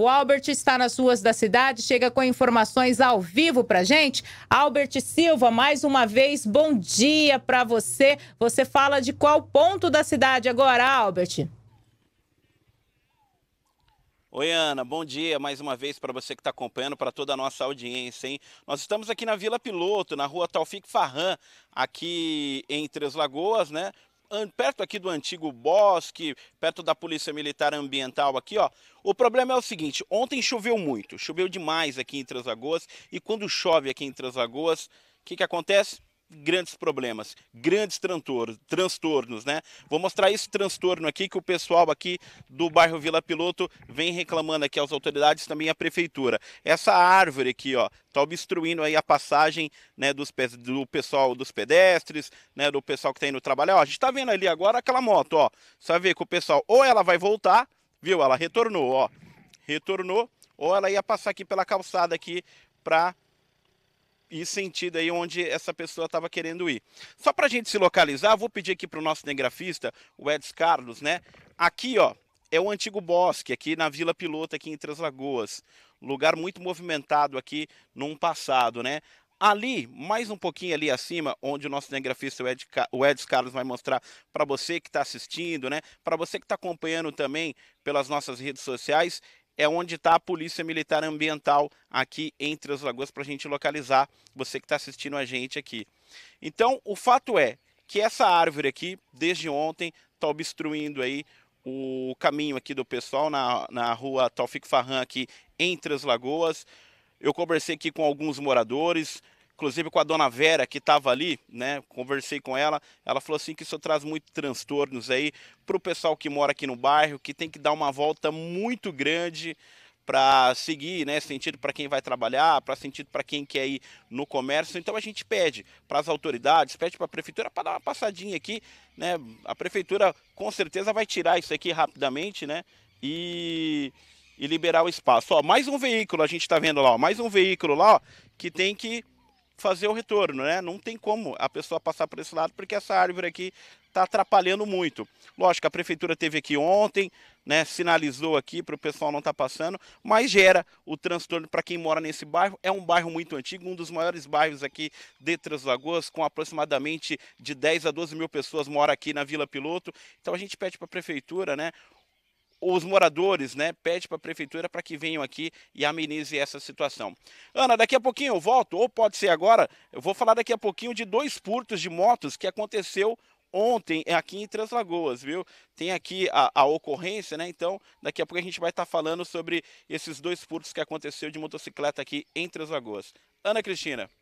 O Albert está nas ruas da cidade, chega com informações ao vivo para gente. Albert Silva, mais uma vez, bom dia para você. Você fala de qual ponto da cidade agora, Albert? Oi, Ana, bom dia mais uma vez para você que está acompanhando, para toda a nossa audiência, hein? Nós estamos aqui na Vila Piloto, na rua Taufik Farran, aqui em Três Lagoas, né? perto aqui do antigo bosque, perto da Polícia Militar Ambiental aqui, ó. O problema é o seguinte, ontem choveu muito, choveu demais aqui em Translagoas, e quando chove aqui em Translagoas, o que que acontece? grandes problemas, grandes transtornos, né? Vou mostrar esse transtorno aqui que o pessoal aqui do bairro Vila Piloto vem reclamando aqui às autoridades, também à prefeitura. Essa árvore aqui, ó, tá obstruindo aí a passagem, né, dos, do pessoal dos pedestres, né, do pessoal que tá indo trabalhar. Ó, a gente tá vendo ali agora aquela moto, ó. Você vai ver que o pessoal ou ela vai voltar, viu? Ela retornou, ó. Retornou ou ela ia passar aqui pela calçada aqui para e sentido aí onde essa pessoa estava querendo ir. Só para a gente se localizar, vou pedir aqui para o nosso negrafista, o Edson Carlos, né? Aqui, ó, é o antigo bosque, aqui na Vila Piloto, aqui em Três Lagoas. Lugar muito movimentado aqui num passado, né? Ali, mais um pouquinho ali acima, onde o nosso negrafista, o Ed, Carlos, vai mostrar para você que está assistindo, né? Para você que está acompanhando também pelas nossas redes sociais, é onde está a Polícia Militar Ambiental aqui entre as lagoas para a gente localizar você que está assistindo a gente aqui. Então, o fato é que essa árvore aqui, desde ontem, está obstruindo aí o caminho aqui do pessoal na, na rua Taufik Farran aqui entre as lagoas. Eu conversei aqui com alguns moradores, inclusive com a dona Vera que estava ali, né? Conversei com ela, ela falou assim que isso traz muitos transtornos aí para o pessoal que mora aqui no bairro, que tem que dar uma volta muito grande para seguir, né, sentido para quem vai trabalhar, para sentido para quem quer ir no comércio. Então a gente pede para as autoridades, pede para a prefeitura para dar uma passadinha aqui, né? A prefeitura com certeza vai tirar isso aqui rapidamente, né? E, e liberar o espaço. Ó, mais um veículo a gente está vendo lá, ó, mais um veículo lá ó, que tem que fazer o retorno, né? Não tem como a pessoa passar por esse lado, porque essa árvore aqui está atrapalhando muito. Lógico, a prefeitura teve aqui ontem, né? Sinalizou aqui para o pessoal não estar tá passando, mas gera o transtorno para quem mora nesse bairro. É um bairro muito antigo, um dos maiores bairros aqui de Três Lagoas, com aproximadamente de 10 a 12 mil pessoas mora aqui na Vila Piloto. Então a gente pede para a prefeitura, né? os moradores, né, pede para a prefeitura para que venham aqui e amenize essa situação. Ana, daqui a pouquinho eu volto, ou pode ser agora, eu vou falar daqui a pouquinho de dois furtos de motos que aconteceu ontem aqui em Três Lagoas, viu? Tem aqui a, a, ocorrência, né? Então, daqui a pouco a gente vai estar tá falando sobre esses dois furtos que aconteceu de motocicleta aqui em Três Lagoas. Ana Cristina.